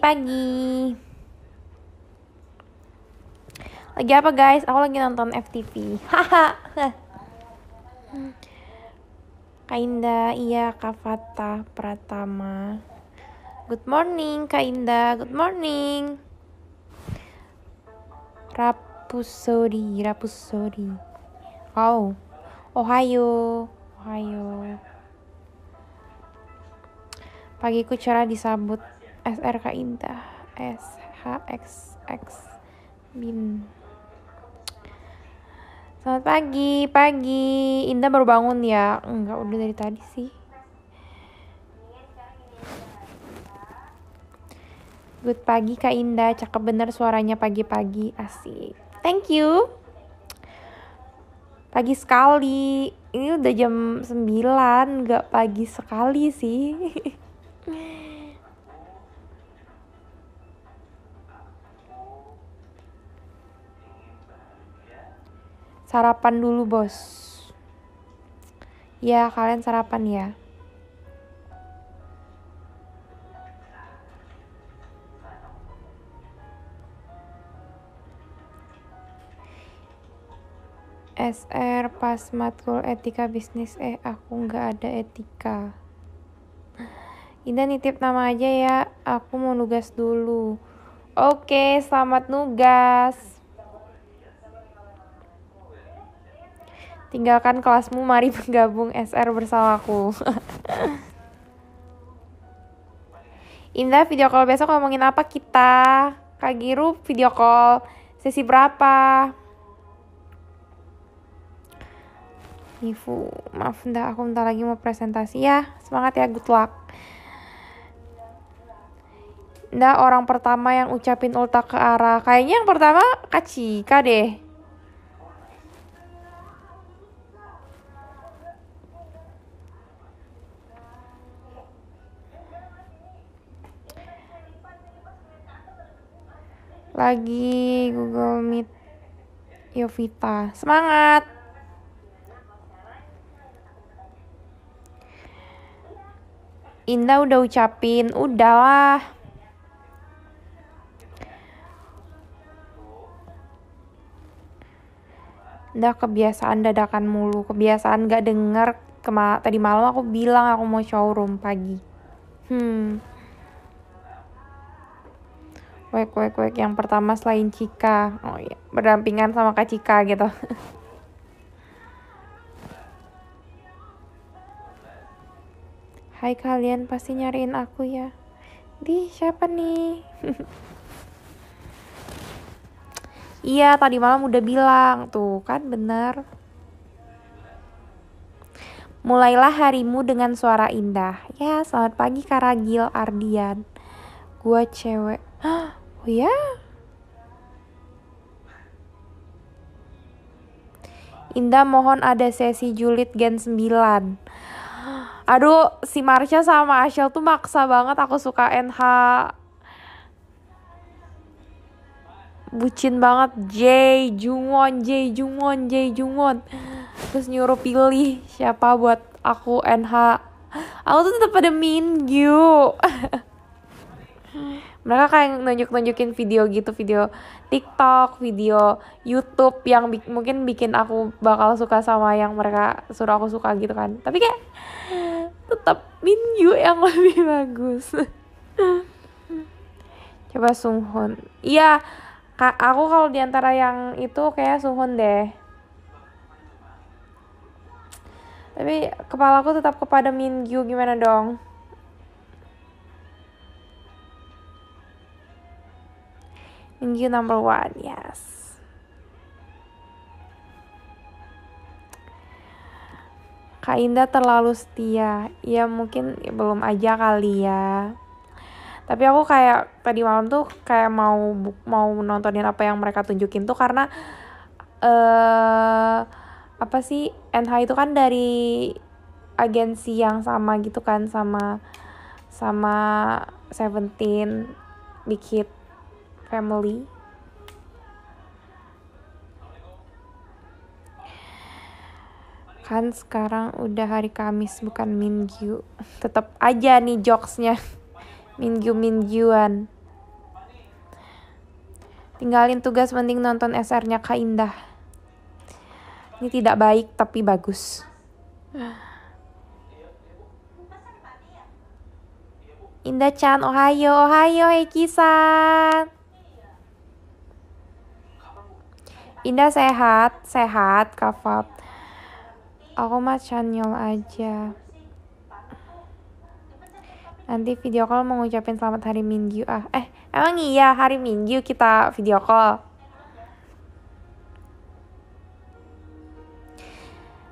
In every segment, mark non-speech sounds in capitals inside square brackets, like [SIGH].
pagi. Lagi apa guys? Aku lagi nonton FTV. Haha. Kainda, iya Kak Fata Pratama. Good morning Kainda, good morning. Rapusori, Rapusori. Oh. Ohio, Ohio. Pagiku cerah disambut SRK Indah SHXX BIN Selamat pagi, pagi. Indah baru bangun ya? Enggak, udah dari tadi sih. Good pagi Kak Indah, cakep bener suaranya pagi-pagi, asik. Thank you. Pagi sekali. Ini udah jam 9, Enggak pagi sekali sih. [LAUGHS] Sarapan dulu, Bos. Ya, kalian sarapan ya. SR pas matkul etika bisnis eh aku nggak ada etika Indah nitip nama aja ya aku mau nugas dulu oke selamat nugas Tinggalkan kelasmu, mari bergabung SR bersamaku. Indah, video call besok ngomongin apa kita? Kak Giru, video call sesi berapa? Ibu, maaf ndak aku ntar lagi mau presentasi ya. Semangat ya, good luck. Nda orang pertama yang ucapin ulta ke arah. Kayaknya yang pertama Kak Cika deh. pagi Google Meet Yovita. Semangat! Indah udah ucapin, udahlah. Udah kebiasaan dadakan mulu, kebiasaan gak denger kema tadi malam aku bilang aku mau showroom pagi. Hmm. Kuek-kuek-kuek yang pertama selain Cika. Oh iya, berdampingan sama Kak Cika gitu. [LAUGHS] Hai kalian pasti nyariin aku ya. Di siapa nih? [LAUGHS] iya, tadi malam udah bilang tuh kan bener. Mulailah harimu dengan suara indah. Ya, selamat pagi Karagil Ardian. Gua cewek. [GASPS] Hah, Oh ya? Indah mohon ada sesi julid gen 9. Aduh, si Marsha sama Ashel tuh maksa banget aku suka NH. Bucin banget J Jungwon, J Jungwon, J Jungwon. Terus nyuruh pilih siapa buat aku NH. Aku tuh tetap pada Mingyu. [LAUGHS] mereka kayak nunjuk-nunjukin video gitu video TikTok video YouTube yang bi mungkin bikin aku bakal suka sama yang mereka suruh aku suka gitu kan tapi kayak tetap Minju yang [LAUGHS] lebih bagus coba Sunghun iya aku kalau diantara yang itu kayak Sunghun deh tapi kepalaku tetap kepada Minju gimana dong Minggu number one, yes. Kak Indah terlalu setia. Ya mungkin ya, belum aja kali ya. Tapi aku kayak tadi malam tuh kayak mau mau nontonin apa yang mereka tunjukin tuh karena eh uh, apa sih NH itu kan dari agensi yang sama gitu kan sama sama Seventeen Big Hit family. Kan sekarang udah hari Kamis bukan Minggu. Tetap aja nih jokesnya. [LAUGHS] Minggu-mingguan. Tinggalin tugas penting nonton SR-nya Kak Indah. Ini tidak baik tapi bagus. Indah-chan, ohayo, ohayo, eki san Indah sehat, sehat Kafab. Aku mah channel aja. Nanti video call mau ngucapin selamat hari Minggu ah. Eh, emang iya hari Minggu kita video call.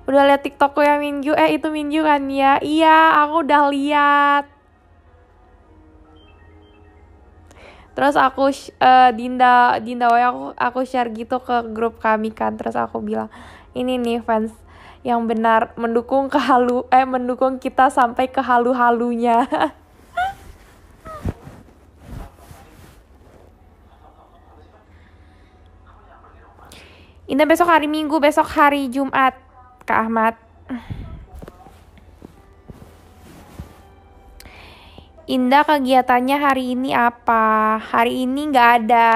Udah liat TikTokku ya Minggu? Eh, itu Minggu kan ya? Iya, aku udah liat. terus aku uh, Dinda Dinda Way aku aku share gitu ke grup kami kan terus aku bilang ini nih fans yang benar mendukung ke halu eh mendukung kita sampai ke halu-halunya [LAUGHS] Indah besok hari Minggu, besok hari Jumat, Kak Ahmad. Indah kegiatannya hari ini apa? Hari ini nggak ada.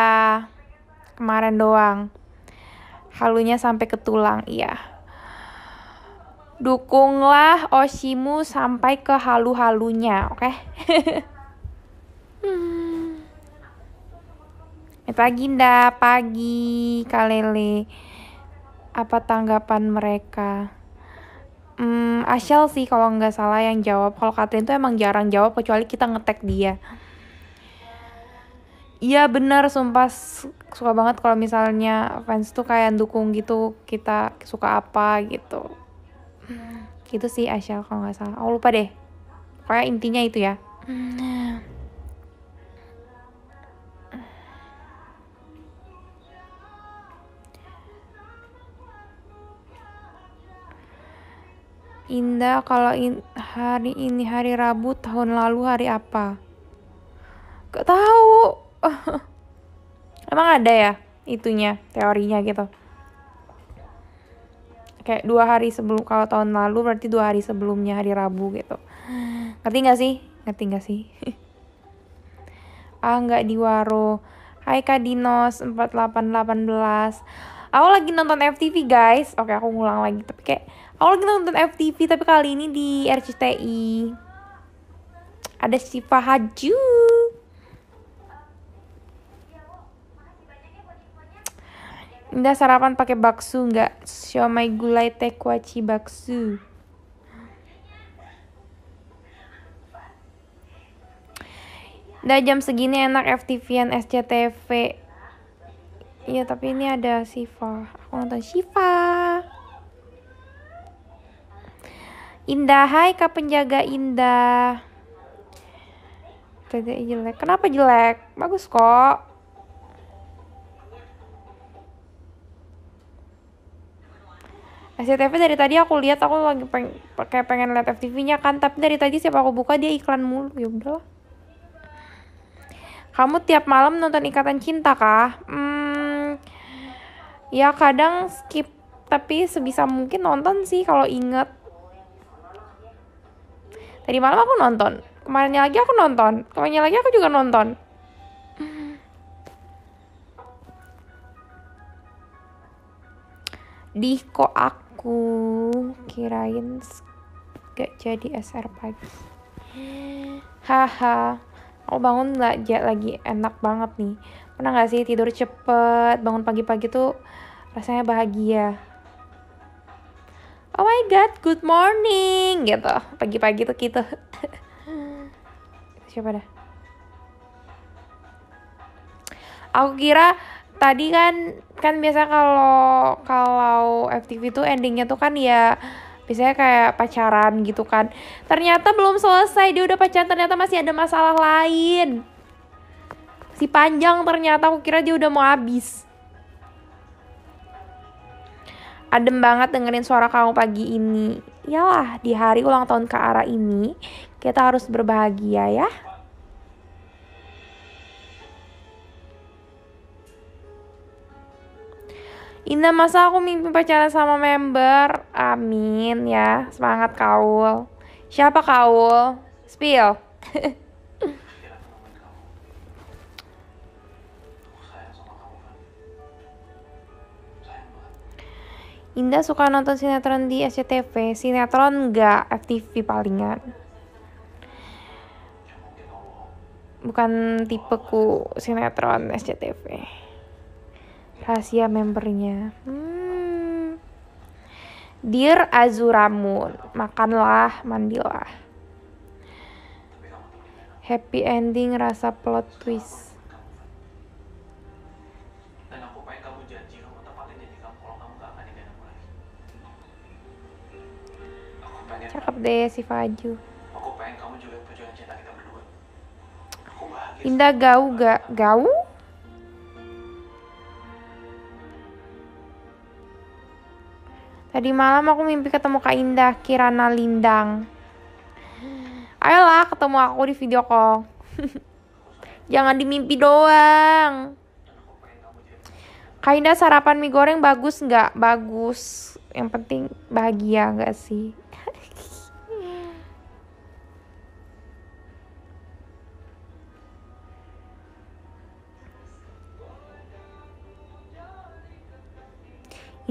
Kemarin doang. Halunya sampai ke tulang, iya. Dukunglah Oshimu sampai ke halu-halunya, oke? Okay? [LAUGHS] hmm. Pagi Indah, pagi Kalele. Apa tanggapan mereka? hmm, Ashel sih kalau nggak salah yang jawab. Kalau Katrin tuh emang jarang jawab kecuali kita ngetek dia. Iya benar sumpah suka banget kalau misalnya fans tuh kayak dukung gitu kita suka apa gitu. Gitu sih Ashel kalau nggak salah. Aku oh, lupa deh. Kayak intinya itu ya. Hmm, ya. indah kalau in hari ini hari Rabu tahun lalu hari apa? Gak tahu. [LAUGHS] Emang ada ya itunya teorinya gitu. Kayak dua hari sebelum kalau tahun lalu berarti dua hari sebelumnya hari Rabu gitu. Ngerti gak sih? Ngerti gak sih? [LAUGHS] ah nggak di Waro. Hai delapan delapan belas. Aku lagi nonton FTV guys. Oke aku ngulang lagi tapi kayak aku lagi nonton FTV tapi kali ini di RCTI. Ada Siva Haju. Indah sarapan pakai bakso nggak? Siomay gulai teh kuaci bakso. Udah jam segini enak FTV-an SCTV Iya tapi ini ada Siva. Aku nonton Siva. Indah, hai kak penjaga Indah. Tidak jelek. Kenapa jelek? Bagus kok. SCTV dari tadi aku lihat aku lagi peng kayak pengen lihat FTV-nya kan tapi dari tadi siapa aku buka dia iklan mulu ya udah kamu tiap malam nonton ikatan cinta kah hmm, ya kadang skip tapi sebisa mungkin nonton sih kalau inget tadi malam aku nonton kemarinnya lagi aku nonton kemarinnya lagi aku juga nonton di kok aku kirain gak jadi SR pagi haha aku bangun nggak lagi enak banget nih Pernah gak sih tidur cepet, bangun pagi-pagi tuh rasanya bahagia? Oh my god, good morning gitu. Pagi-pagi tuh gitu. Siapa dah? Aku kira tadi kan kan biasa kalau kalau FTV tuh endingnya tuh kan ya biasanya kayak pacaran gitu kan ternyata belum selesai dia udah pacaran ternyata masih ada masalah lain Si panjang ternyata aku kira dia udah mau habis. Adem banget dengerin suara kamu pagi ini. Yalah, di hari ulang tahun ke arah ini, kita harus berbahagia ya. Indah masa aku mimpi pacaran sama member? Amin ya. Semangat Kaul. Siapa Kaul? Spill. [LAUGHS] Indah suka nonton sinetron di SCTV, sinetron nggak FTV palingan. Bukan tipeku sinetron SCTV. Rahasia membernya. Hmm. Dear Azuramun, makanlah, mandilah. Happy ending rasa plot twist. cakep deh si Faju aku pengen kamu juga perjuangan cinta kita berdua aku bahagia Indah gau gak gau Tadi malam aku mimpi ketemu Kak Indah Kirana Lindang. Ayolah ketemu aku di video call. [LAUGHS] Jangan di mimpi doang. Kak Indah sarapan mie goreng bagus nggak? Bagus. Yang penting bahagia nggak sih?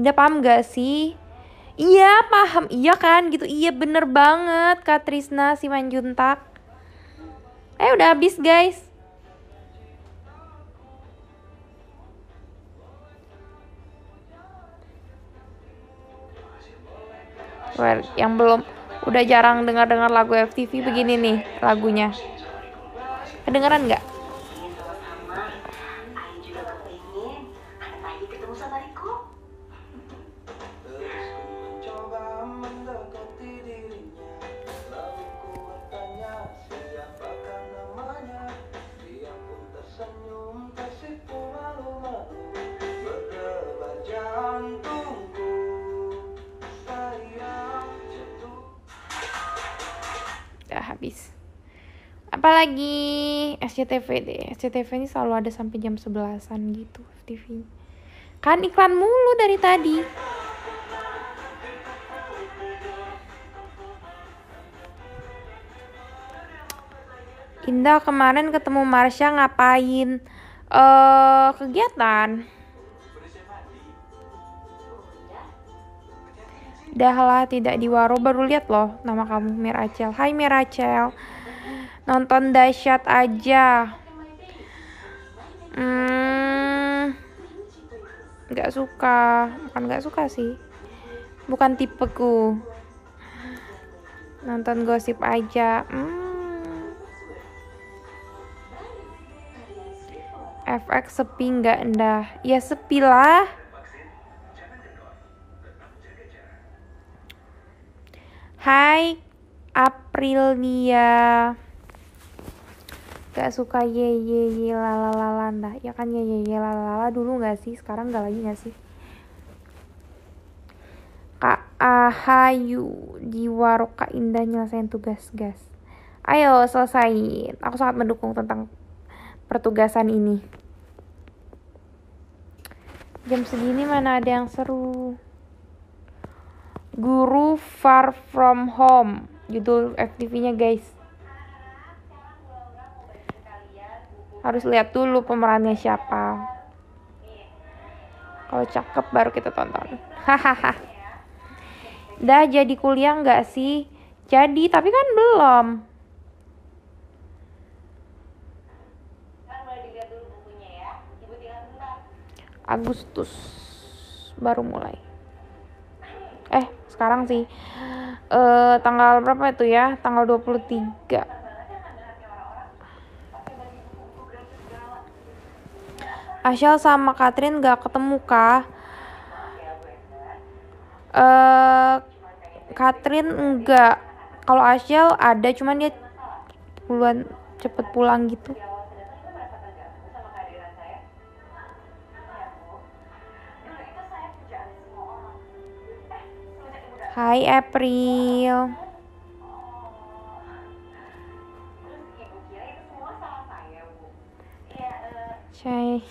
Indah paham gak sih? Iya paham, iya kan gitu, iya bener banget Kak Trisna si Manjuntak Eh udah habis guys Well, yang belum udah jarang dengar-dengar lagu FTV begini nih lagunya. Kedengeran nggak? apalagi SCTV deh SCTV ini selalu ada sampai jam 11an gitu TV kan iklan mulu dari tadi Indah kemarin ketemu Marsha ngapain uh, kegiatan Dahlah tidak di Waro baru lihat loh nama kamu Miracel. Hai Miracel nonton dahsyat aja hmm, nggak suka bukan nggak suka sih bukan tipeku nonton gosip aja hmm. FX sepi nggak endah ya sepi lah Hai Aprilnia gak suka ye ye ye lalalanda ya kan ye ye ye la dulu gak sih sekarang gak lagi gak sih kak ahayu jiwa roka indah nyelesain tugas gas ayo selesaiin aku sangat mendukung tentang pertugasan ini jam segini mana ada yang seru guru far from home judul FTV-nya guys harus lihat dulu pemerannya siapa kalau cakep baru kita tonton hahaha [LAUGHS] dah jadi kuliah nggak sih jadi tapi kan belum Agustus baru mulai. Eh, sekarang sih. Eh, tanggal berapa itu ya? Tanggal 23. Ashel sama Katrin gak ketemu kah? Eh, uh, Katrin enggak. Kalau Ashel ada, cuman dia puluhan cepet pulang gitu. Hai April. Syai.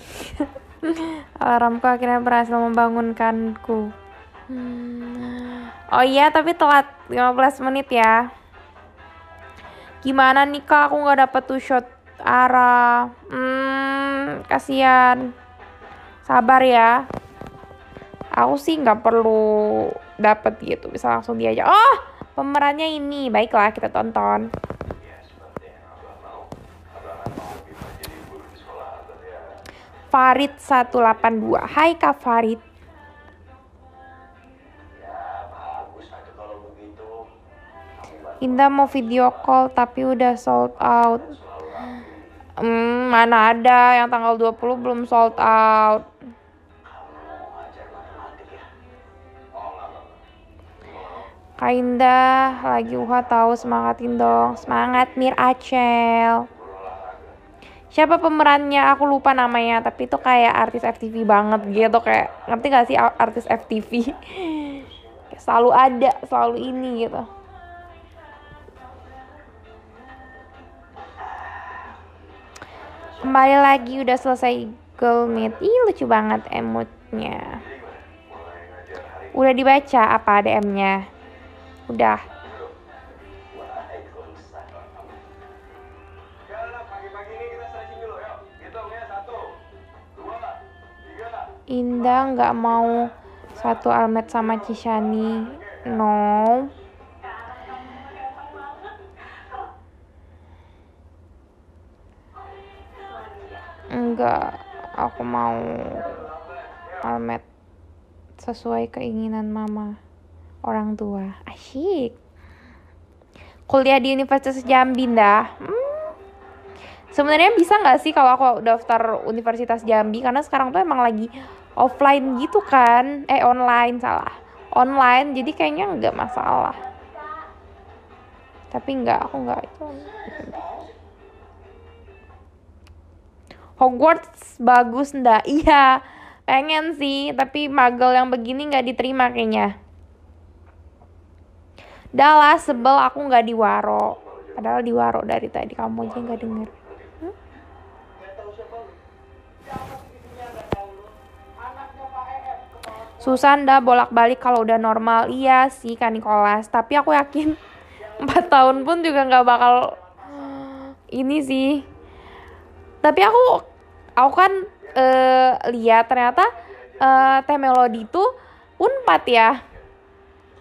[LAUGHS] Alarmku akhirnya berhasil membangunkanku. Hmm. Oh iya, tapi telat 15 menit ya. Gimana nih kak, aku nggak dapet tuh shot Ara. Hmm, kasihan. Sabar ya. Aku sih nggak perlu dapet gitu, bisa langsung diajak. Oh, pemerannya ini. Baiklah, kita tonton. Farid 182. Hai Kak Farid. Indah mau video call tapi udah sold out. Hmm, mana ada yang tanggal 20 belum sold out. Kak Indah lagi UHA tahu semangatin dong. Semangat Mir Acel siapa pemerannya aku lupa namanya tapi itu kayak artis FTV banget gitu kayak ngerti gak sih artis FTV [LAUGHS] selalu ada selalu ini gitu kembali lagi udah selesai girl Meet ih lucu banget emotnya udah dibaca apa DM-nya udah Indah nggak mau satu almet sama Cishani. No. Enggak, aku mau almet sesuai keinginan mama orang tua. Asyik. Kuliah di Universitas Jambi, dah. Hmm sebenarnya bisa nggak sih kalau aku daftar Universitas Jambi karena sekarang tuh emang lagi offline gitu kan eh online salah online jadi kayaknya nggak masalah tapi nggak aku nggak itu Hogwarts bagus ndak [LAUGHS] iya pengen sih tapi magel yang begini nggak diterima kayaknya Dah lah sebel aku nggak diwaro padahal diwaro dari tadi kamu aja nggak denger Susan dah bolak-balik kalau udah normal iya sih kan Nicholas tapi aku yakin [LAUGHS] empat tahun pun juga nggak bakal ini sih tapi aku aku kan uh, lihat ternyata uh, teh melodi itu unpad ya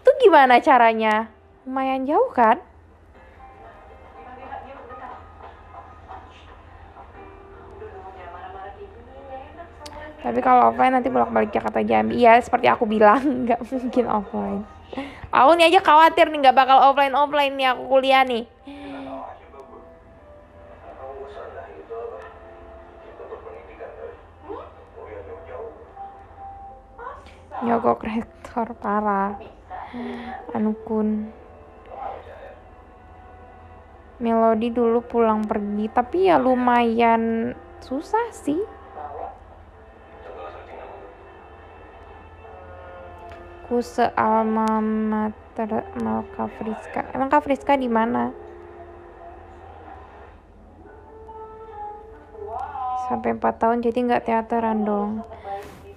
Tuh gimana caranya lumayan jauh kan tapi kalau offline nanti bolak-balik Jakarta Jambi ya seperti aku bilang [LAUGHS] nggak mungkin offline aku nih aja khawatir nih nggak bakal offline offline nih aku kuliah nih nyogok rektor parah Anukun Melodi dulu pulang pergi tapi ya lumayan susah sih aku se alma mater mau Kafriska. Emang Kafriska di mana? Sampai empat tahun jadi nggak teateran dong.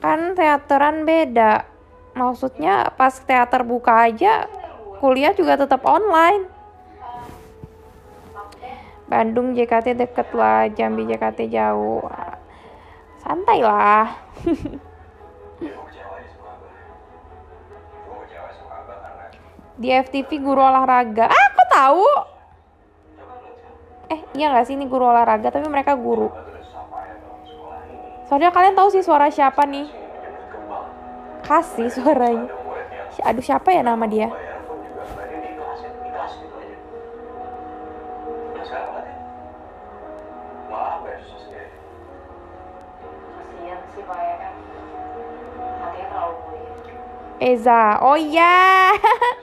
Kan teateran beda. Maksudnya pas teater buka aja kuliah juga tetap online. Bandung JKT deket lah, Jambi JKT jauh. Santai lah. [LAUGHS] di FTV guru olahraga ah aku tahu eh iya nggak sih ini guru olahraga tapi mereka guru soalnya kalian tahu sih suara siapa nih kasih suaranya aduh siapa ya nama dia Eza. Oh iya. [LAUGHS]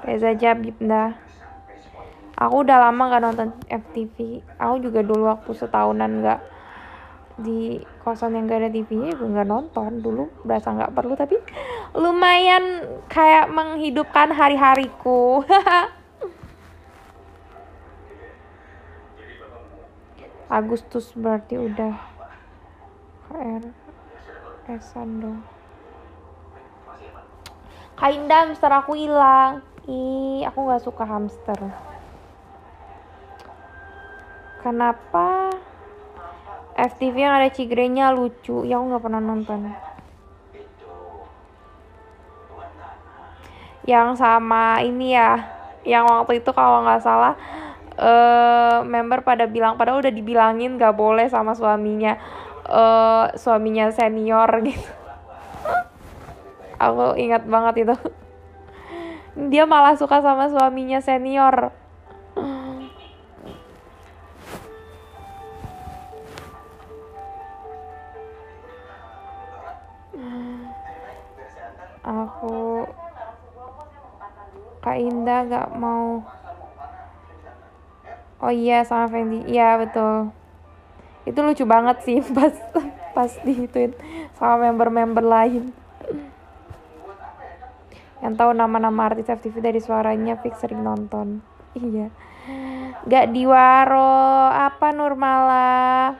Reza dah. Aku udah lama gak nonton FTV. Aku juga dulu waktu setahunan gak di kosan yang gak ada TV-nya gue gak nonton dulu berasa nggak perlu tapi lumayan kayak menghidupkan hari-hariku [LAUGHS] Agustus berarti udah KR Esan dong Kainda mister aku hilang Ih, aku nggak suka hamster. Kenapa? FTV yang ada cigrenya lucu, ya aku nggak pernah nonton. Yang sama ini ya, yang waktu itu kalau nggak salah uh, member pada bilang padahal udah dibilangin nggak boleh sama suaminya uh, suaminya senior gitu [LAUGHS] aku ingat banget itu dia malah suka sama suaminya senior aku Kak Indah gak mau oh iya sama Fendi iya betul itu lucu banget sih [LAUGHS] pas pas tweet sama member-member lain yang tahu nama-nama artis FTV dari suaranya fix sering nonton iya gak diwaro apa Nurmala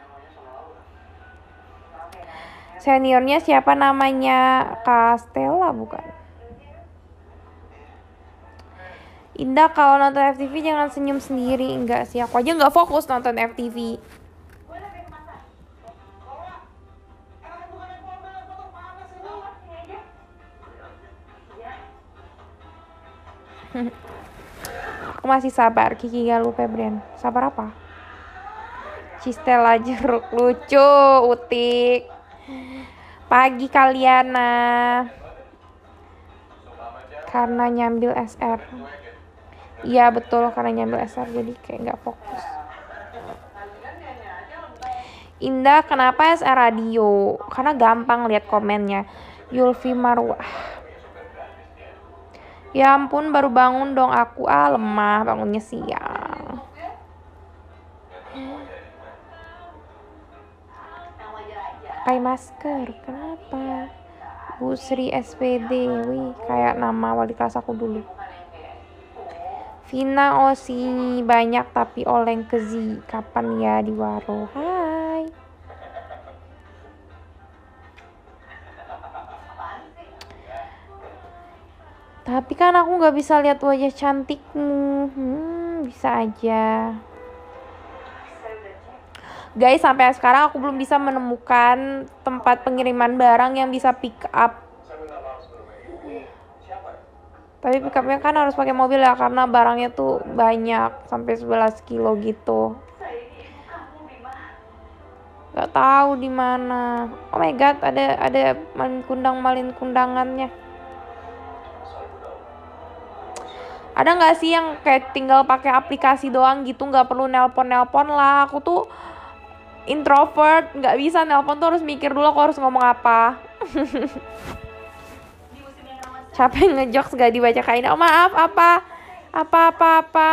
seniornya siapa namanya Castella bukan Indah kalau nonton FTV jangan senyum sendiri enggak sih aku aja nggak fokus nonton FTV aku masih sabar Kiki Galuh Febrian sabar apa Cistela jeruk lucu utik pagi kalian karena nyambil SR iya betul karena nyambil SR jadi kayak nggak fokus Indah kenapa SR radio karena gampang lihat komennya Yulfi Marwah Ya ampun baru bangun dong aku ah lemah bangunnya siang. Pakai masker kenapa? Bu Sri SPD, wih kayak nama wali kelas aku dulu. Vina Osi oh banyak tapi oleng kezi kapan ya di waro. Hai. Tapi kan aku nggak bisa lihat wajah cantikmu. Hmm, bisa aja. Guys, sampai sekarang aku belum bisa menemukan tempat pengiriman barang yang bisa pick up. Tapi pick upnya kan harus pakai mobil ya karena barangnya tuh banyak sampai 11 kilo gitu. Gak tahu di mana. Oh my god, ada ada malin kundang malin kundangannya. ada nggak sih yang kayak tinggal pakai aplikasi doang gitu nggak perlu nelpon nelpon lah aku tuh introvert nggak bisa nelpon tuh harus mikir dulu aku harus ngomong apa [LAUGHS] capek ngejok gak dibaca kain oh maaf apa apa apa apa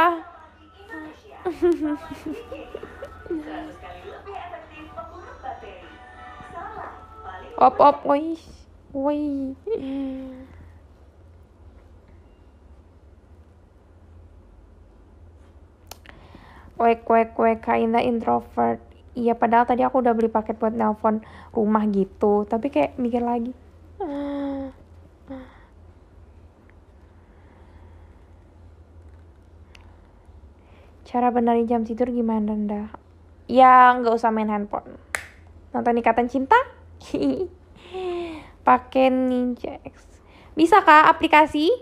[LAUGHS] op op woi woi wek wek wek kinda introvert Iya padahal tadi aku udah beli paket buat nelpon rumah gitu tapi kayak mikir lagi cara benerin jam tidur gimana nda ya nggak usah main handphone nonton ikatan cinta [LAUGHS] pakai ninja x bisa kak aplikasi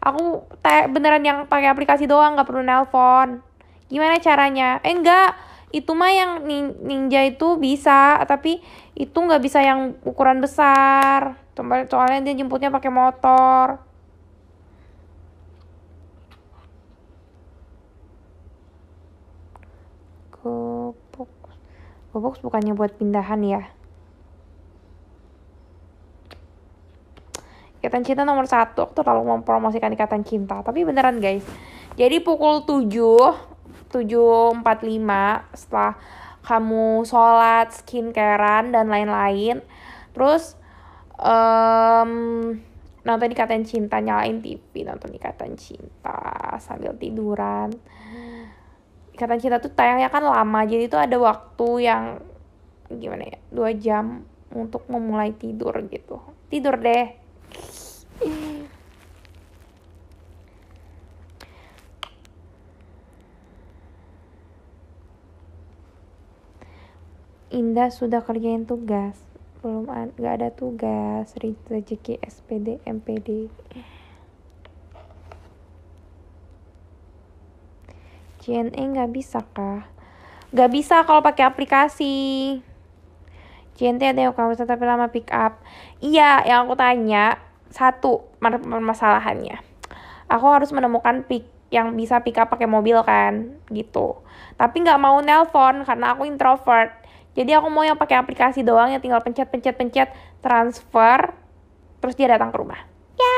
aku beneran yang pakai aplikasi doang nggak perlu nelpon Gimana caranya? Eh enggak, itu mah yang ninja itu bisa, tapi itu nggak bisa yang ukuran besar. Soalnya dia jemputnya pakai motor. Ke bukannya buat pindahan ya? ikatan cinta nomor satu aku terlalu mempromosikan ikatan cinta tapi beneran guys jadi pukul 7 7.45 setelah kamu sholat, skincarean dan lain-lain. Terus um, nonton ikatan cinta, nyalain TV, nonton ikatan cinta sambil tiduran. Ikatan cinta tuh tayangnya kan lama, jadi tuh ada waktu yang gimana ya, dua jam untuk memulai tidur gitu. Tidur deh. Indah sudah kerjain tugas belum nggak ada tugas rezeki SPD MPD JNE nggak bisa kah Gak bisa kalau pakai aplikasi JNT e ada yang kamu tapi lama pick up iya yang aku tanya satu permasalahannya aku harus menemukan pick yang bisa pick up pakai mobil kan gitu tapi nggak mau nelpon karena aku introvert jadi aku mau yang pakai aplikasi doang yang tinggal pencet-pencet-pencet transfer terus dia datang ke rumah. Ya,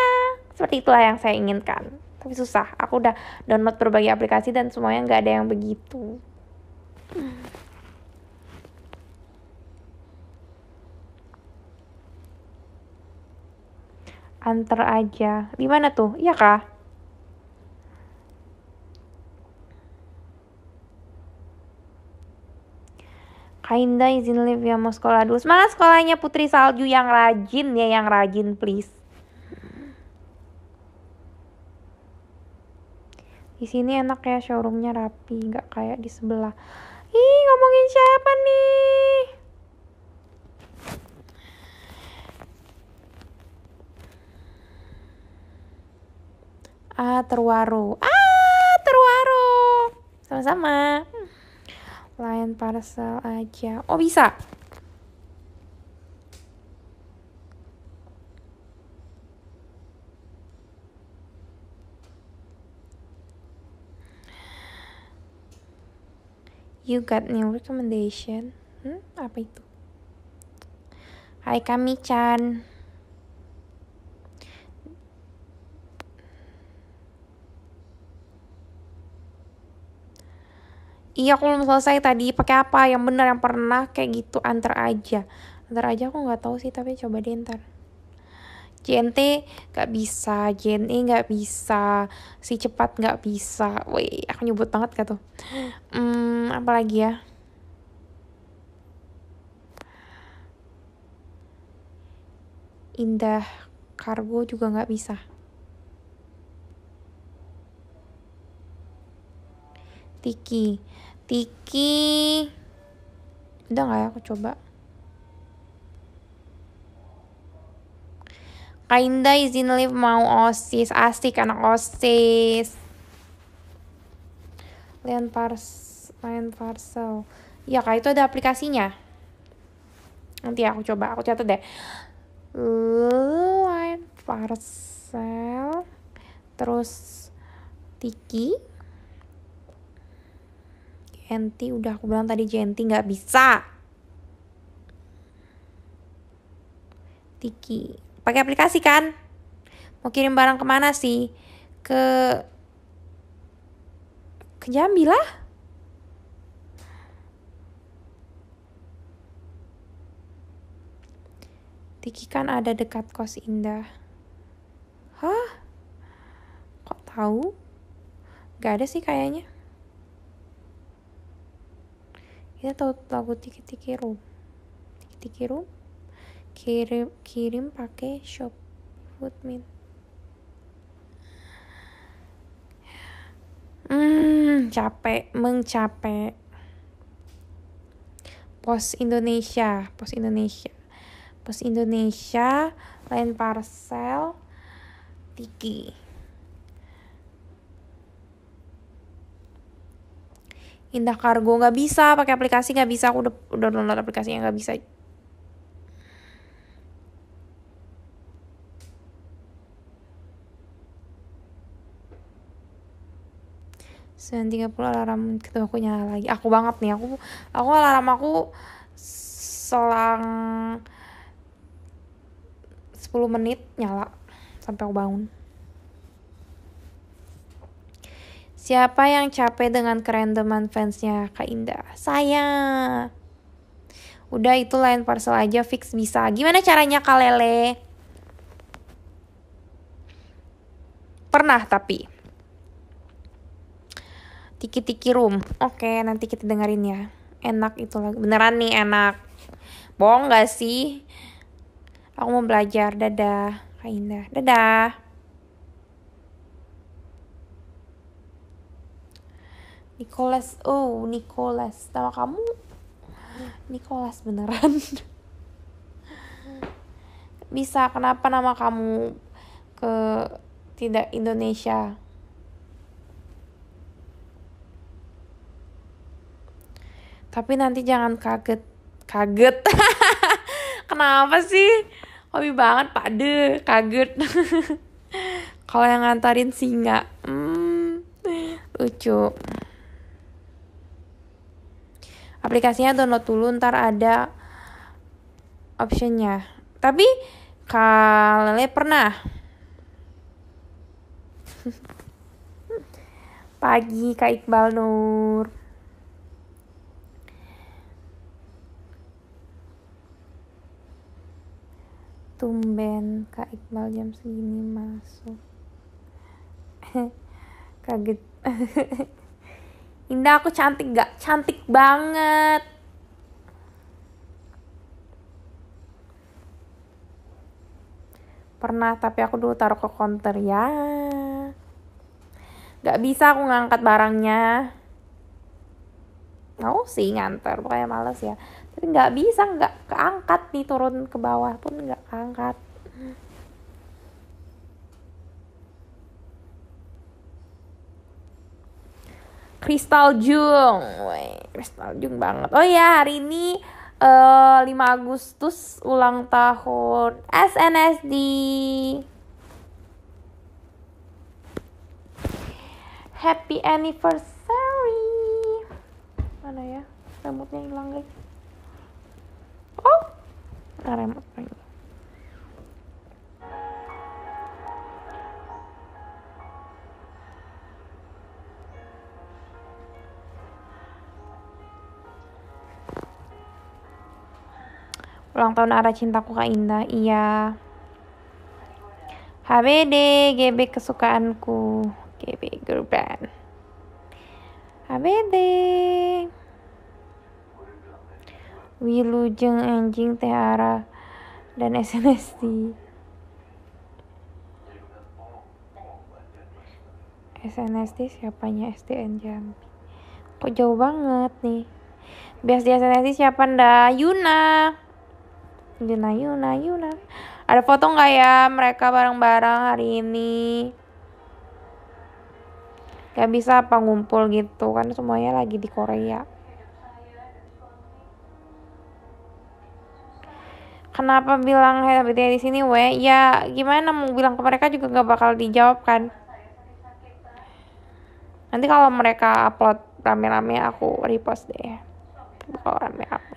seperti itulah yang saya inginkan. Tapi susah, aku udah download berbagai aplikasi dan semuanya nggak ada yang begitu. Antar aja. Di mana tuh? Iya kak? Kainda izin live ya mau sekolah dulu. Semangat sekolahnya Putri Salju yang rajin ya, yang rajin please. Di sini enak ya showroomnya rapi, nggak kayak di sebelah. Ih ngomongin siapa nih? Ah terwaru, ah terwaru, sama-sama lain parcel aja. Oh, bisa. You got new recommendation. Hmm, apa itu? Hai Kami-chan. iya aku belum selesai tadi pakai apa yang benar yang pernah kayak gitu antar aja antar aja aku nggak tahu sih tapi coba deh ntar JNT gak bisa, JNE gak bisa, si cepat gak bisa. Woi, aku nyebut banget gak tuh. Hmm, apa lagi ya? Indah kargo juga gak bisa. Tiki, Tiki udah gak ya aku coba Kainda izin live mau osis asik anak osis Lian Parcel, Lian parcel ya kak itu ada aplikasinya nanti ya aku coba aku catat deh Lian parcel terus Tiki Jenti udah aku bilang tadi Jenti nggak bisa. Tiki. Pakai aplikasi kan? Mau kirim barang kemana sih? Ke ke Jambi lah. Tiki kan ada dekat kos Indah. Hah? Kok tahu? Gak ada sih kayaknya. kita ya, tahu lagu tiki-tiki room tiki-tiki room kirim kirim pakai shop food foodmin hmm capek mengcapek pos Indonesia pos Indonesia pos Indonesia lain parcel tiki Indah Kargo nggak bisa, pakai aplikasi nggak bisa. Aku udah udah download aplikasinya nggak bisa. Sembilan tiga puluh alarm ketemu aku nyala lagi. Aku banget nih, aku aku alarm aku selang 10 menit nyala sampai aku bangun. Siapa yang capek dengan kerendeman fansnya Kak Indah? Saya. Udah itu lain parcel aja fix bisa. Gimana caranya Kak Lele? Pernah tapi. Tiki-tiki room. Oke, nanti kita dengerin ya. Enak itu lagi. Beneran nih enak. Bohong gak sih? Aku mau belajar. Dadah. Kak Indah. Dadah. Nicholas oh Nicholas nama kamu Nicholas beneran bisa kenapa nama kamu ke tidak Indonesia tapi nanti jangan kaget kaget [LAUGHS] kenapa sih hobi banget pak de, kaget [LAUGHS] kalau yang ngantarin singa hmm, lucu aplikasinya download dulu ntar ada optionnya tapi kalau pernah [LAUGHS] pagi Kak Iqbal Nur tumben Kak Iqbal jam segini masuk [LAUGHS] kaget [LAUGHS] Indah aku cantik gak? Cantik banget. Pernah, tapi aku dulu taruh ke konter ya. Gak bisa aku ngangkat barangnya. Mau sih nganter, pokoknya males ya. Tapi gak bisa, gak keangkat nih turun ke bawah pun gak keangkat. Kristal Jung. Wih, Kristal Jung banget. Oh ya, hari ini uh, eh, 5 Agustus ulang tahun SNSD. Happy anniversary. Mana ya? Remote-nya hilang, guys. Oh, nah, remote Ulang tahun arah cintaku Kak Indah. Iya. HBD, GB kesukaanku. GB girl band. HBD. Wilujeng anjing Tiara, dan SNSD. SNSD siapanya SDN Jambi kok jauh banget nih Biasa di SNSD siapa nda Yuna di Yuna Yuna ada foto nggak ya mereka bareng-bareng hari ini gak bisa apa ngumpul gitu kan semuanya lagi di Korea kenapa bilang habitatnya di sini we ya gimana mau bilang ke mereka juga nggak bakal dijawab kan nanti kalau mereka upload rame-rame aku repost deh kalau rame-rame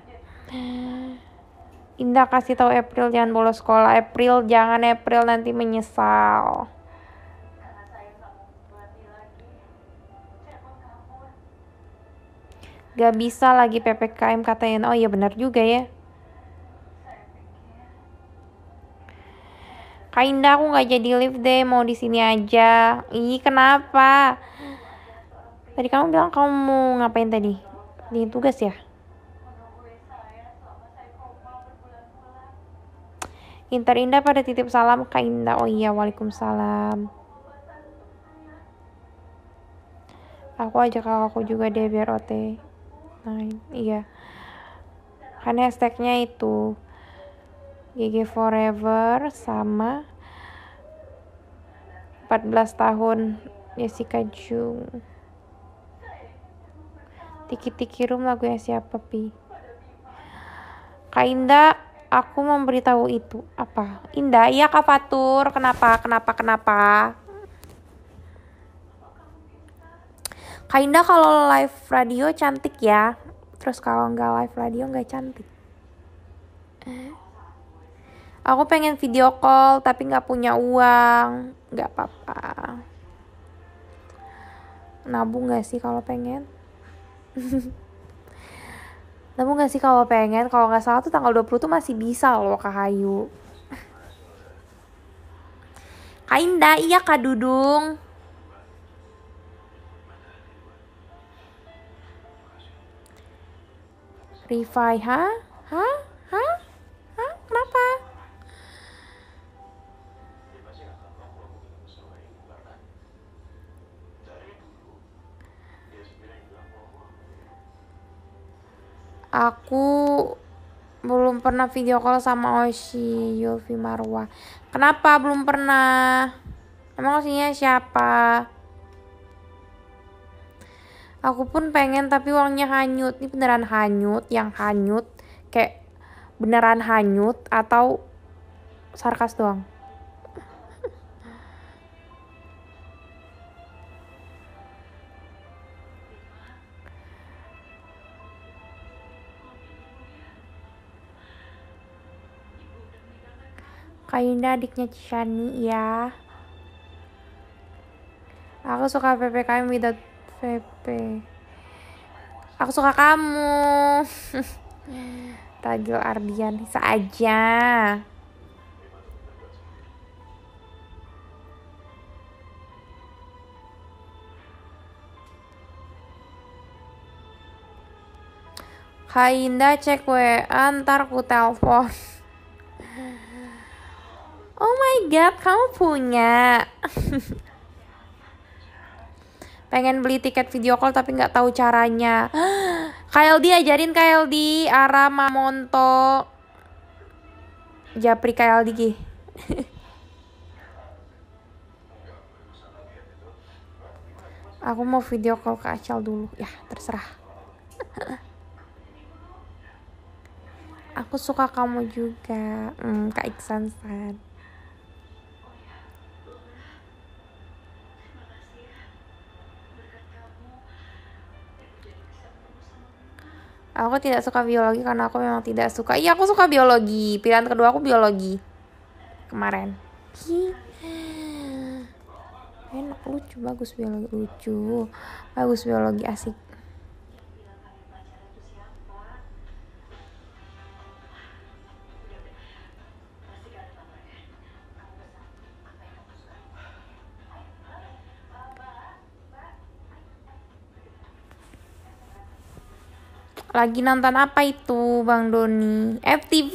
Indah kasih tahu April jangan bolos sekolah. April jangan April nanti menyesal. Gak bisa lagi PPKM katanya. Oh iya benar juga ya. Kainda aku nggak jadi live deh, mau di sini aja. Ih kenapa? Tadi kamu bilang kamu mau ngapain tadi? Di tugas ya? Inter Indah pada titip salam Kak Indah. Oh iya, Waalaikumsalam. Aku ajak kakakku juga deh biar OT. Nah, iya. Kan hashtagnya itu GG Forever sama 14 tahun Jessica Jung. Tiki-tiki room lagunya siapa, Pi? Kak Indah aku memberitahu itu apa Indah iya Kak Fatur kenapa kenapa kenapa Kak Indah kalau live radio cantik ya terus kalau nggak live radio nggak cantik aku pengen video call tapi nggak punya uang nggak apa-apa nabung nggak sih kalau pengen [LAUGHS] Nemu gak sih kalau pengen? Kalau nggak salah tuh tanggal 20 tuh masih bisa loh Kak Hayu. Kak Indah, iya Kak Dudung. Rifai, ha? Ha? Ha? Ha? Kenapa? aku belum pernah video call sama Oshi Yofi Marwa kenapa belum pernah emang Oshinya siapa aku pun pengen tapi uangnya hanyut ini beneran hanyut yang hanyut kayak beneran hanyut atau sarkas doang Kak Yunda adiknya Cishani ya. Aku suka PPKM without VP. Aku suka kamu. [LAUGHS] Tagil Ardian saja. Kak Indah cek WA ntar ku telpon. [LAUGHS] Oh my god, kamu punya. Pengen beli tiket video call tapi nggak tahu caranya. [GASPS] KLD ajarin KLD, Ara Mamonto. Japri KLD Gih. [LAUGHS] Aku mau video call ke Acel dulu. Ya, terserah. [LAUGHS] Aku suka kamu juga. Hmm, Kak Iksan San. Aku tidak suka biologi karena aku memang tidak suka. Iya, aku suka biologi. Pilihan kedua aku biologi. Kemarin. Hi. Enak, lucu, bagus biologi. Lucu. Bagus biologi, asik. Lagi nonton apa itu Bang Doni? FTV.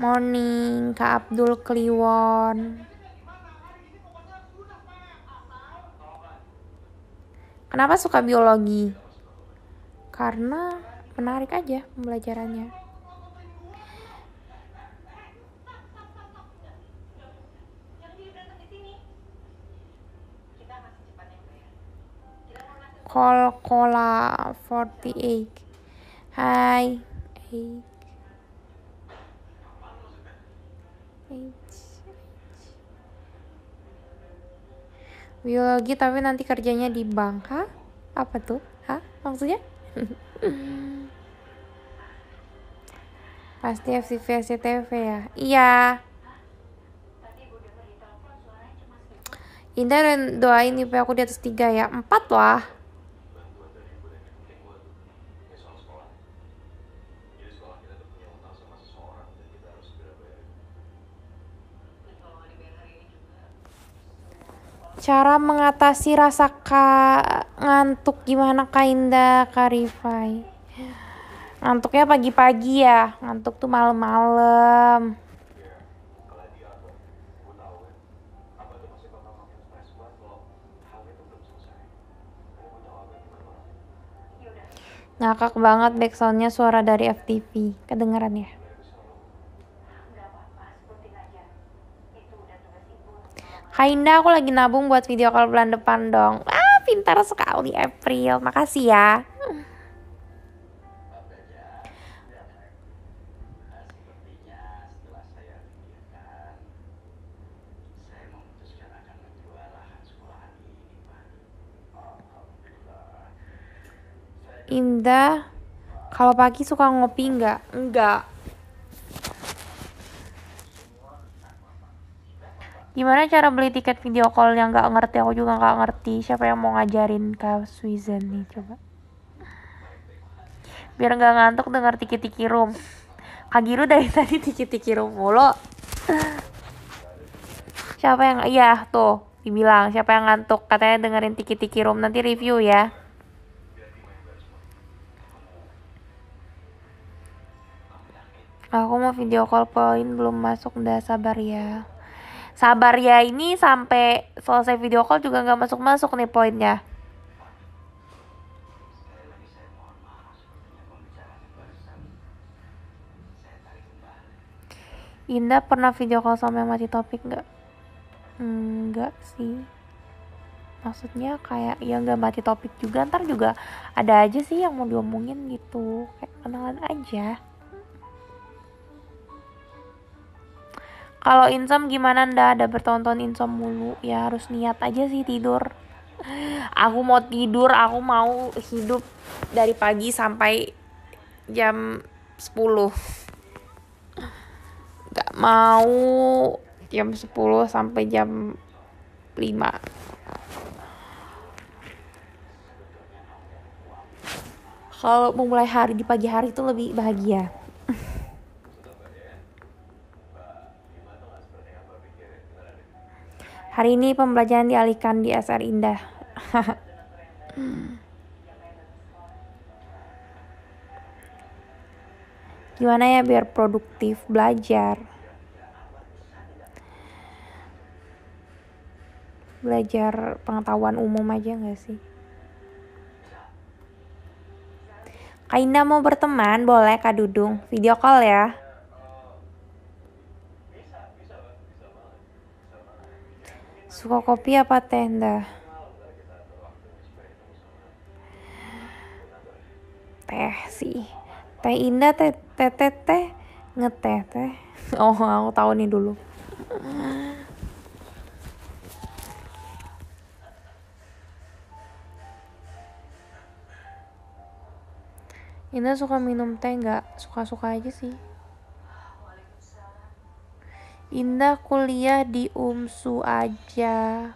Morning, Kak Abdul Kliwon. Kenapa suka biologi? karena menarik aja pembelajarannya Call Cola 48 Hai Eight. biologi tapi nanti kerjanya di bank ha? apa tuh Hah? maksudnya [LAUGHS] Pasti FCV SCTV ya. Iya. Indah dan doain IP aku di atas tiga ya. Empat lah. cara mengatasi rasa ka ngantuk gimana Kak Indah, Kak Rifai? Ngantuknya pagi-pagi ya, ngantuk tuh malam-malam. Ngakak banget backsoundnya suara dari FTV, kedengeran ya? Indah, aku lagi nabung buat video call bulan depan dong. Ah, pintar sekali April. Makasih ya. Indah, kalau pagi suka ngopi enggak? Enggak. gimana cara beli tiket video call yang nggak ngerti aku juga nggak ngerti siapa yang mau ngajarin kak Swizen nih coba biar nggak ngantuk denger tiki-tiki room kak Giru dari [LAUGHS] tadi tiki-tiki room mulu siapa yang iya tuh dibilang siapa yang ngantuk katanya dengerin tiki-tiki room nanti review ya aku mau video call poin belum masuk udah sabar ya sabar ya ini sampai selesai video call juga nggak masuk masuk nih poinnya Indah pernah video call sama yang mati topik nggak? Nggak sih. Maksudnya kayak ya nggak mati topik juga, ntar juga ada aja sih yang mau diomongin gitu. Kayak kenalan aja. Kalau insomnia gimana ndak ada bertonton insomnia mulu? Ya harus niat aja sih tidur. [LAUGHS] Aku mau tidur, aku mau hidup dari pagi sampai jam 10. Gak mau jam 10 sampai jam 5. kalau memulai hari di pagi hari itu lebih bahagia. [LAUGHS] Hari ini pembelajaran dialihkan di SR Indah. [LAUGHS] Gimana ya biar produktif belajar? Belajar pengetahuan umum aja gak sih? Kainda mau berteman, boleh Kak Dudung. Video call ya. Suka kopi apa teh nda Teh sih. Teh indah, teh teh teh, teh. ngeteh teh. [LAUGHS] Oh, aku tahu nih dulu. ina suka minum teh nggak? Suka-suka aja sih. Indah kuliah di UMSU aja.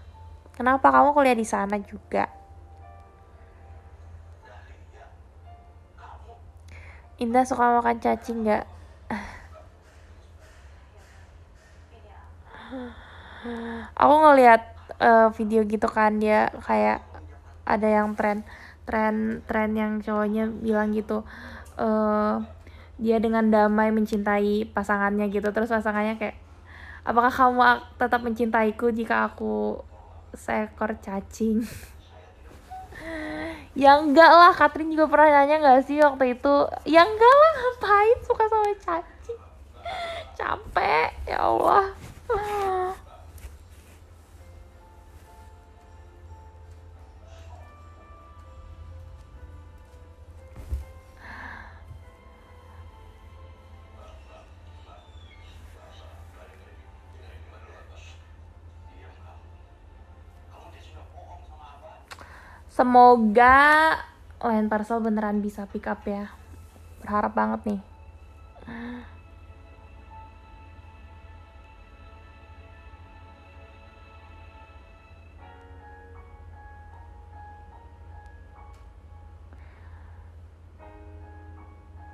Kenapa kamu kuliah di sana juga? Indah suka makan cacing nggak? Aku ngeliat uh, video gitu kan dia kayak ada yang tren tren tren yang cowoknya bilang gitu uh, dia dengan damai mencintai pasangannya gitu terus pasangannya kayak Apakah kamu tetap mencintaiku jika aku seekor cacing? [LAUGHS] ya enggak lah, Katrin juga pernah nanya enggak sih waktu itu? Ya enggak lah, ngapain suka sama cacing? [LAUGHS] Capek, ya Allah. semoga lain parcel beneran bisa pick up ya berharap banget nih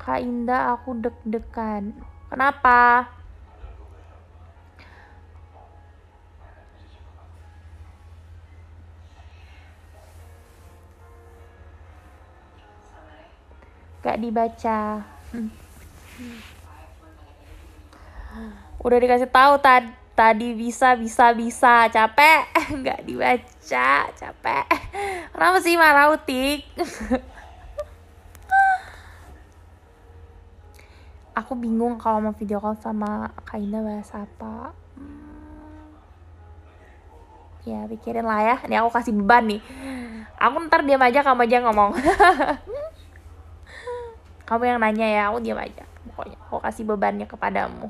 Kak Indah aku deg-degan. Kenapa? dibaca hmm. udah dikasih tahu tadi tadi bisa bisa bisa capek [LAUGHS] nggak dibaca capek kenapa sih marah utik [LAUGHS] aku bingung kalau mau video call sama Kak bahas apa ya pikirin lah ya ini aku kasih beban nih aku ntar diam aja kamu aja ngomong [LAUGHS] kamu yang nanya ya aku diam aja pokoknya aku kasih bebannya kepadamu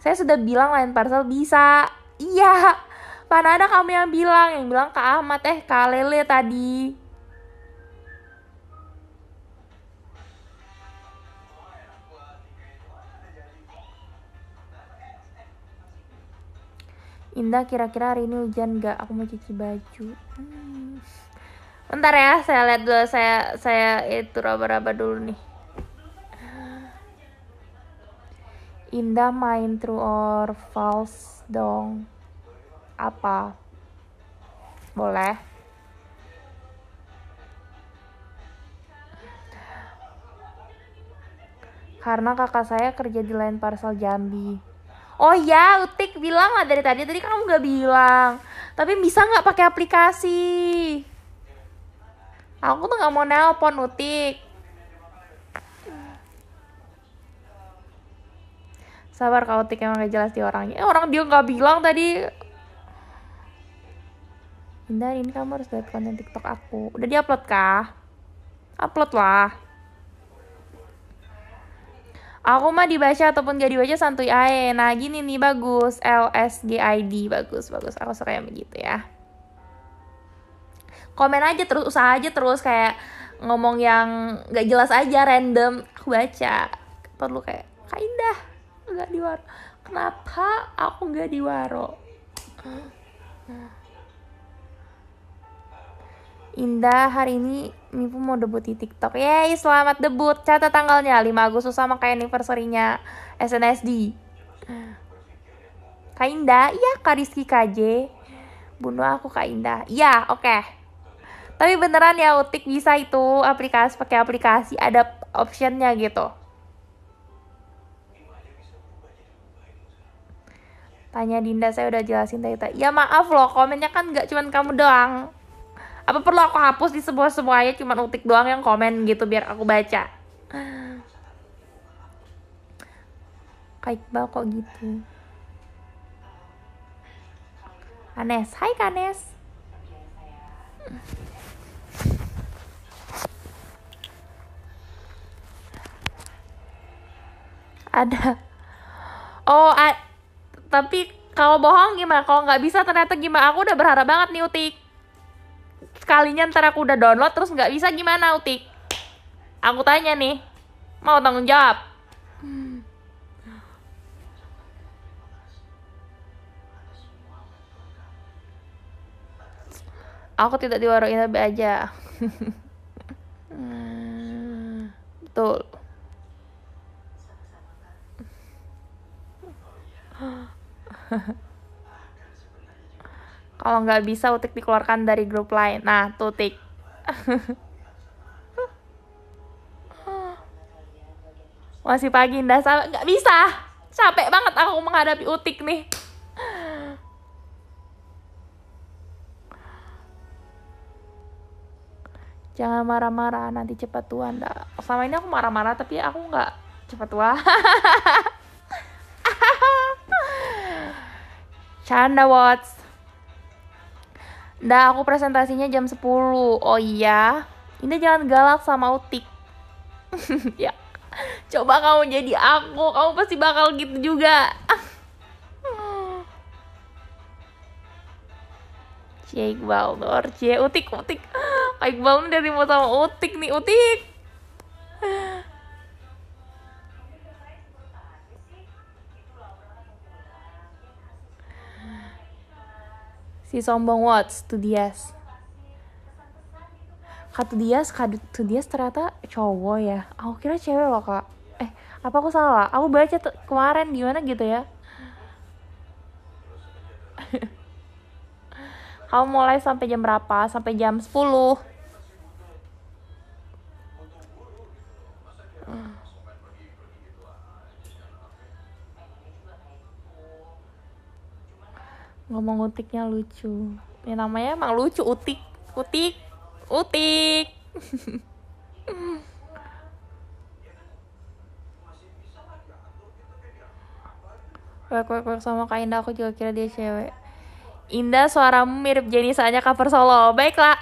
saya sudah bilang lain parcel bisa iya mana ada kamu yang bilang yang bilang kak Ahmad eh kak Lele tadi Indah kira-kira hari ini hujan gak? Aku mau cuci baju. Hmm. Bentar ya, saya lihat dulu saya saya itu raba-raba dulu nih. Indah main true or false dong. Apa? Boleh. Karena kakak saya kerja di lain parcel Jambi. Oh ya, Utik bilang lah dari tadi. Tadi kan kamu nggak bilang. Tapi bisa nggak pakai aplikasi? aku tuh nggak mau nelpon utik sabar kau utik emang gak jelas di orangnya eh, orang dia nggak bilang tadi Indah ini kamu harus lihat konten tiktok aku udah diupload kah upload lah aku mah dibaca ataupun gak dibaca santuy ae. nah gini nih bagus LSGID bagus bagus aku suka yang begitu ya komen aja terus usaha aja terus kayak ngomong yang nggak jelas aja random aku baca perlu kayak kak Indah nggak diwaro kenapa aku nggak diwaro Indah hari ini Mipu mau debut di TikTok. Yeay, selamat debut. Catat tanggalnya 5 Agustus sama kayak anniversary-nya SNSD. Kak Indah, iya Kak Rizky KJ. Bunuh aku Kak Indah. Iya, oke. Okay tapi beneran ya utik bisa itu aplikasi pakai aplikasi ada optionnya gitu Tanya Dinda, saya udah jelasin tadi. Ya maaf loh, komennya kan nggak cuman kamu doang. Apa perlu aku hapus di sebuah semuanya cuman utik doang yang komen gitu biar aku baca. kayak bal kok gitu. Anes hai Kanes ada oh a- tapi kalau bohong gimana kalau nggak bisa ternyata gimana aku udah berharap banget nih utik sekalinya ntar aku udah download terus nggak bisa gimana utik aku tanya nih mau tanggung jawab aku tidak diwarai nabi aja Tuh. kalau nggak bisa utik dikeluarkan dari grup lain nah tutik masih pagi ndak nggak bisa capek banget aku menghadapi utik nih jangan marah-marah nanti cepat tua ndak selama ini aku marah-marah tapi aku nggak cepat tua [LAUGHS] canda Watts ndak aku presentasinya jam 10 oh iya ini jangan galak sama utik [LAUGHS] ya coba kamu jadi aku kamu pasti bakal gitu juga Cek [LAUGHS] Baldor, Nur Utik Utik Iqbal dari mau sama Utik nih Utik si sombong Watts to Dias Kak Dias Kak Dias ternyata cowok ya aku kira cewek loh kak eh apa aku salah aku baca kemarin di mana gitu ya [LAUGHS] kamu mulai sampai jam berapa sampai jam 10 ngomong utiknya lucu ya namanya emang lucu utik utik utik Wek-wek [LAUGHS] sama Kak Indah, aku juga kira dia cewek. Indah suaramu mirip Jenny saatnya cover solo. Baiklah.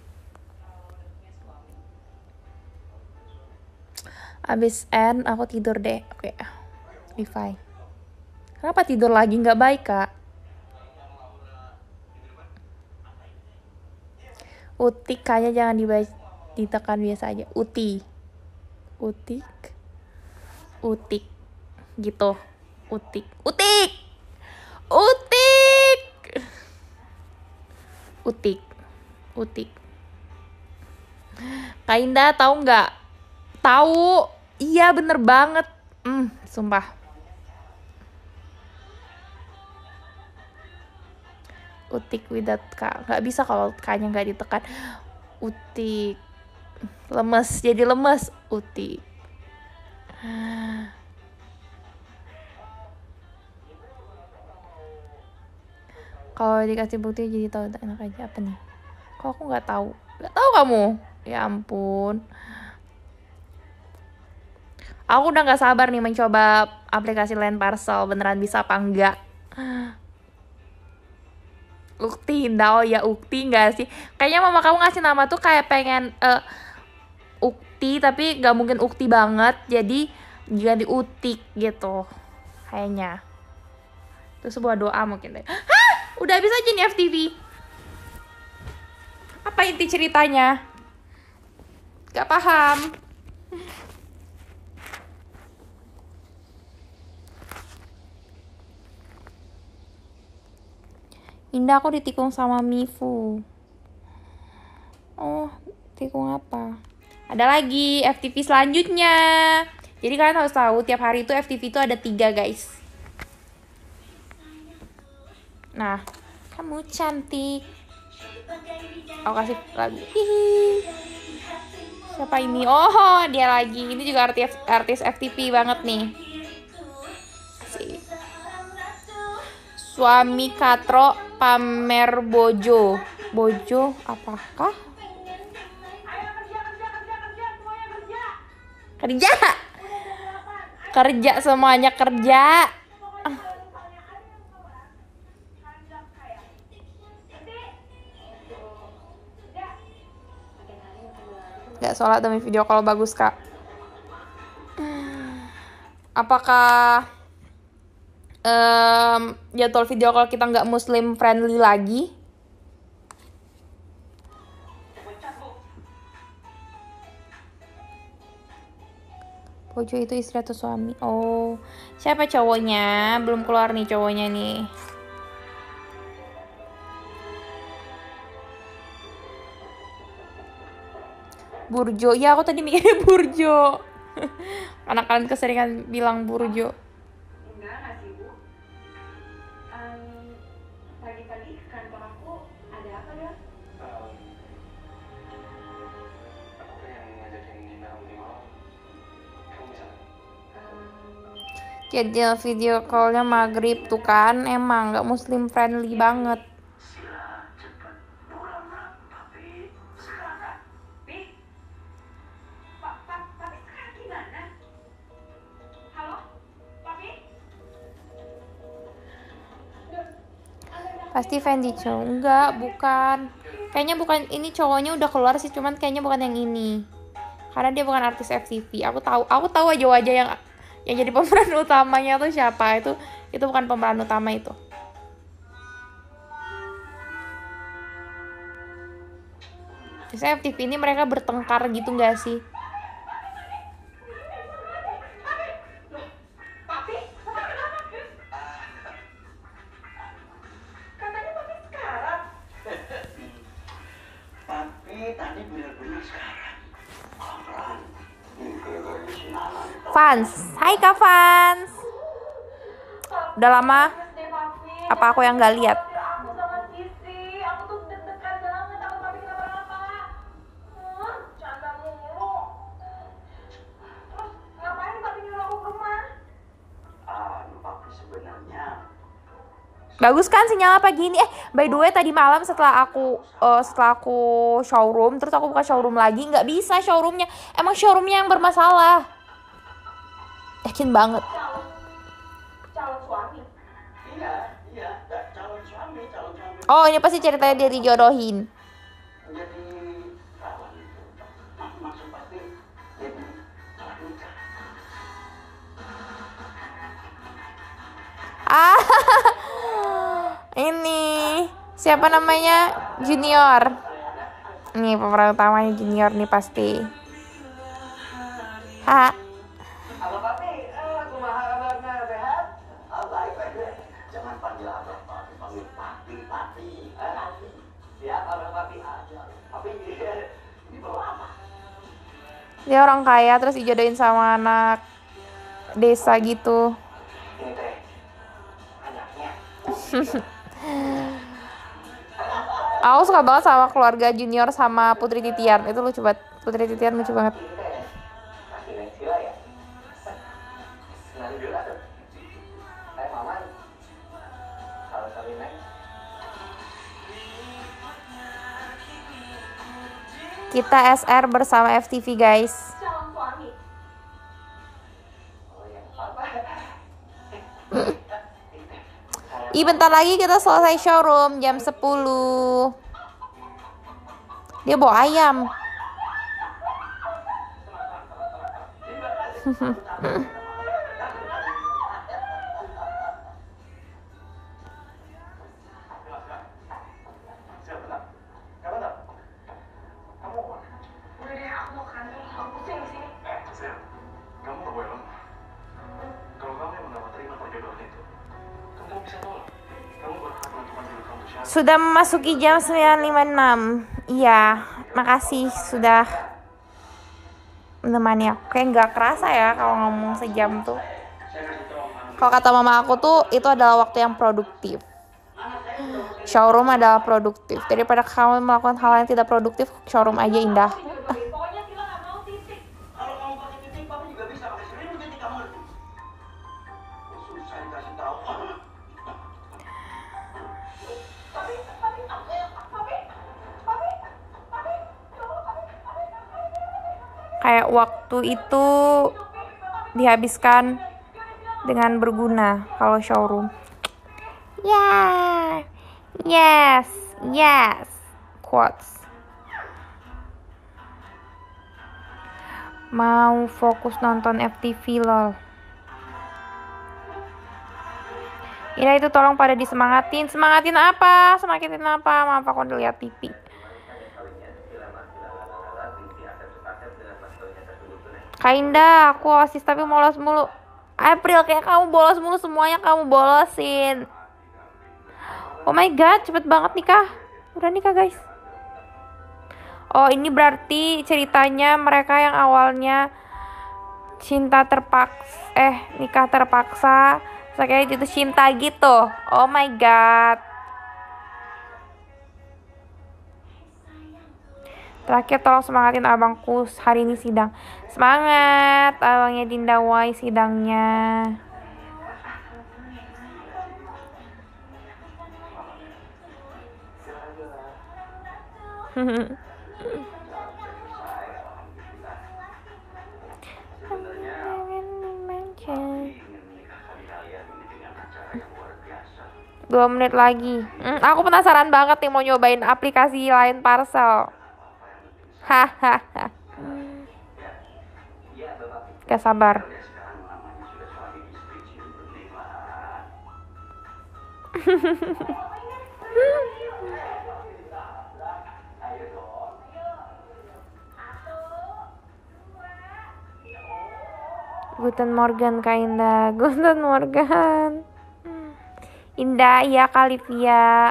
[COUGHS] Abis N aku tidur deh. Oke. Okay. Levi. Kenapa tidur lagi nggak baik kak? Utik kayaknya jangan dibaca ditekan biasa aja. Uti. Utik. Utik. Gitu. Utik. Utik. Utik. Utik. Utik. Kainda tahu nggak? Tahu. Iya bener banget. Hmm, sumpah utik without k nggak bisa kalau k nya nggak ditekan utik lemes jadi lemes utik kalau dikasih bukti jadi tahu enak aja apa nih kok aku nggak tahu nggak tahu kamu ya ampun aku udah nggak sabar nih mencoba aplikasi lain parcel beneran bisa apa enggak Ukti Indah oh ya Ukti nggak sih kayaknya mama kamu ngasih nama tuh kayak pengen uh, Ukti tapi nggak mungkin Ukti banget jadi juga diutik gitu kayaknya itu sebuah doa mungkin deh Hah? udah habis aja nih FTV apa inti ceritanya gak paham Indah aku ditikung sama Mifu. Oh, tikung apa? Ada lagi FTV selanjutnya. Jadi kalian harus tahu tiap hari itu FTV itu ada tiga guys. Nah, kamu cantik. Aku kasih lagu. Hihi. Siapa ini? Oh, dia lagi. Ini juga artis artis FTV banget nih. Suami Katro pamer bojo bojo apakah kerja kerja semuanya kerja nggak sholat demi video kalau bagus kak apakah um, jadwal ya video kalau kita nggak muslim friendly lagi Pojo itu istri atau suami? Oh, siapa cowoknya? Belum keluar nih cowoknya nih. Burjo, ya aku tadi mikirnya [LAUGHS] Burjo. Anak kalian keseringan bilang Burjo. jadi video callnya maghrib tuh kan emang nggak muslim friendly banget pasti Fendi cowok enggak bukan kayaknya bukan ini cowoknya udah keluar sih cuman kayaknya bukan yang ini karena dia bukan artis FTV aku tahu aku tahu aja wajah yang yang jadi pemeran [LAUGHS] utamanya tuh siapa itu itu bukan pemeran utama itu Saya FTV ini mereka bertengkar gitu nggak sih? Fans. Hai Kak Fans. Udah lama? Apa aku yang gak lihat? bagus kan sinyal pagi gini? eh by the way tadi malam setelah aku uh, setelah aku showroom terus aku buka showroom lagi nggak bisa showroomnya emang showroomnya yang bermasalah yakin banget oh ini pasti ceritanya dia dijodohin ah [LAUGHS] ini siapa namanya junior ini pemeran utamanya junior nih pasti ah dia orang kaya terus dijodohin sama anak desa gitu [LAUGHS] aku suka banget sama keluarga junior sama putri titian itu lucu banget putri titian lucu banget Kita SR bersama FTV guys. Ih bentar lagi kita selesai showroom jam 10 Dia bawa ayam [LAUGHS] Sudah memasuki jam 9.56. Iya, makasih sudah menemani aku. Kayak nggak kerasa ya kalau ngomong sejam tuh. Kalau kata mama aku tuh itu adalah waktu yang produktif. Showroom adalah produktif. Daripada kamu melakukan hal yang tidak produktif, showroom aja indah kayak waktu itu dihabiskan dengan berguna kalau showroom. Yeah. Yes. Yes. Quotes. Mau fokus nonton FTV lol. Ira itu tolong pada disemangatin. Semangatin apa? Semangatin apa? Maaf aku udah lihat TV. Kainda, aku asis tapi bolos mulu. April kayak kamu bolos mulu semuanya kamu bolosin. Oh my god, cepet banget nikah. Udah nikah guys. Oh ini berarti ceritanya mereka yang awalnya cinta terpaksa, eh nikah terpaksa, saya jatuh cinta gitu. Oh my god. Terakhir tolong semangatin abangku hari ini sidang. Semangat abangnya Dinda Wai sidangnya. Hehehe [LAUGHS] dua menit lagi. Hmm, aku penasaran banget nih mau nyobain aplikasi lain parcel. Hahaha. Gak sabar. [LAUGHS] Guten Morgen, Kainda. Guten Morgan. Indah, ya Kalivia.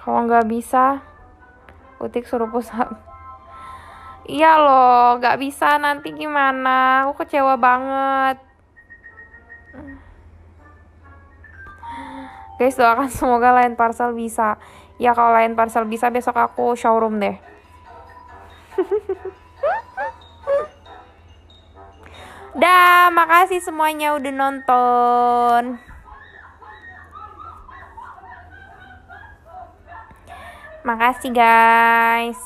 Kalau nggak bisa, Utik suruh pusat. Iya loh, nggak bisa nanti gimana? Aku kecewa banget. Guys, doakan semoga lain parcel bisa. Ya kalau lain parcel bisa besok aku showroom deh. [LAUGHS] Dah, makasih semuanya udah nonton. Makasih guys.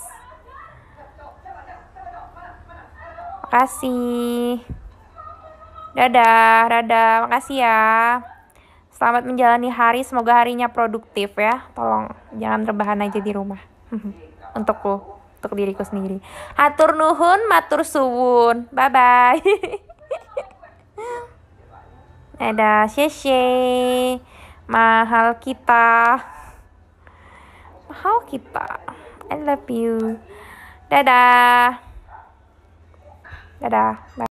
Makasih. Dadah, dadah. Makasih ya. Selamat menjalani hari, semoga harinya produktif ya. Tolong jangan rebahan aja di rumah mhm. untukku untuk diriku sendiri atur nuhun matur suwun bye bye ada sese mahal kita mahal kita I love you dadah dadah bye